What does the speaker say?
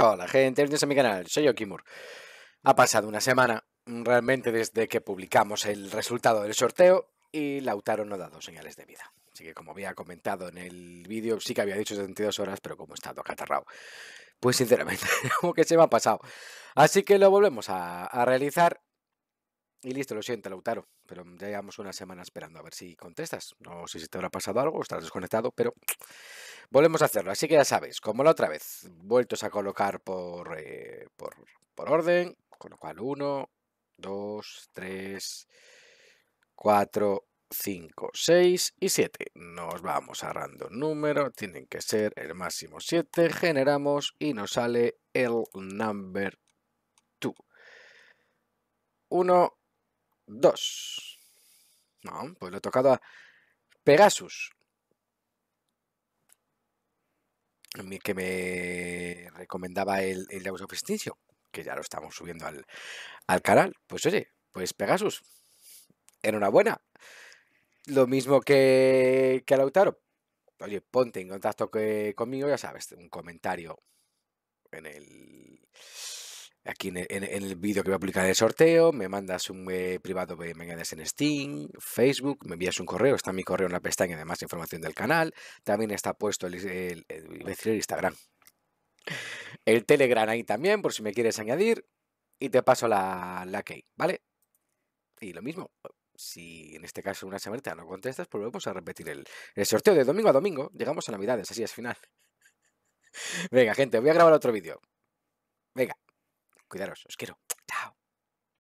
Hola gente, bienvenidos a mi canal, soy Okimur. Ha pasado una semana mm, realmente desde que publicamos el resultado del sorteo y Lautaro no ha dado señales de vida. Así que como había comentado en el vídeo, sí que había dicho 72 horas, pero como he estado catarrado pues sinceramente, como que se me ha pasado. Así que lo volvemos a, a realizar y listo, lo siento, Lautaro, pero ya llevamos una semana esperando a ver si contestas. No sé si te habrá pasado algo, estás desconectado, pero Volvemos a hacerlo, así que ya sabéis, como la otra vez, vueltos a colocar por, eh, por, orden, con lo cual 1, 2, 3, 4, 5, 6 y 7. Nos vamos a random número, tienen que ser el máximo 7, generamos y nos sale el number 2. 1, 2. No, pues le he tocado a Pegasus. que me recomendaba el, el de of que ya lo estamos subiendo al, canal. Pues oye, pues Pegasus, enhorabuena. Lo mismo que, que Lautaro. Oye, ponte en contacto que, conmigo, ya sabes, un comentario en el aquí en, el vídeo que voy a publicar el sorteo, me mandas un privado, me en Steam, Facebook, me envías un correo, está mi correo en la pestaña de más información del canal, también está puesto el, Instagram, el Telegram ahí también, por si me quieres añadir, y te paso la, la key, ¿vale? Y lo mismo, si en este caso una semana no contestas, pues volvemos a repetir el, el, sorteo de domingo a domingo. Llegamos a Navidades, así es final. Venga, gente, voy a grabar otro vídeo. Venga. Cuidaros, os quiero.